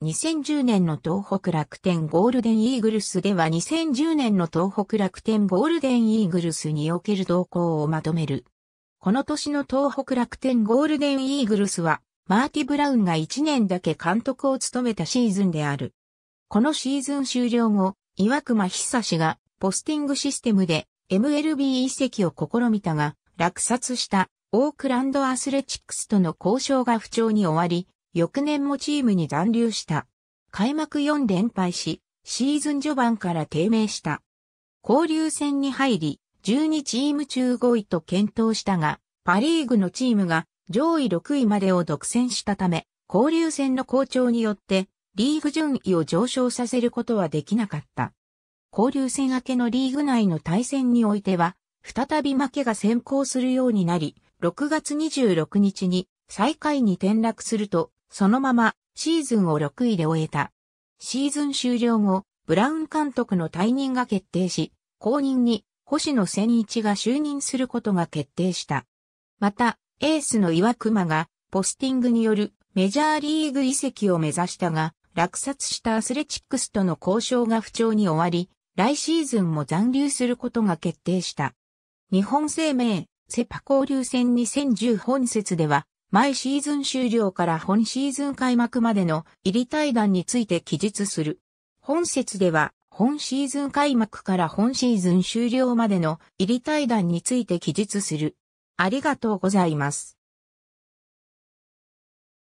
2010年の東北楽天ゴールデンイーグルスでは2010年の東北楽天ゴールデンイーグルスにおける動向をまとめる。この年の東北楽天ゴールデンイーグルスは、マーティ・ブラウンが1年だけ監督を務めたシーズンである。このシーズン終了後、岩隈久志がポスティングシステムで MLB 移籍を試みたが、落札したオークランドアスレチックスとの交渉が不調に終わり、翌年もチームに残留した。開幕4連敗し、シーズン序盤から低迷した。交流戦に入り、12チーム中5位と検討したが、パリーグのチームが上位6位までを独占したため、交流戦の好調によって、リーグ順位を上昇させることはできなかった。交流戦明けのリーグ内の対戦においては、再び負けが先行するようになり、6月26日に最下位に転落すると、そのままシーズンを6位で終えた。シーズン終了後、ブラウン監督の退任が決定し、後任に星野千一が就任することが決定した。また、エースの岩熊がポスティングによるメジャーリーグ移籍を目指したが、落札したアスレチックスとの交渉が不調に終わり、来シーズンも残留することが決定した。日本生命、セパ交流戦2010本節では、毎シーズン終了から本シーズン開幕までの入り対談について記述する。本節では、本シーズン開幕から本シーズン終了までの入り対談について記述する。ありがとうございます。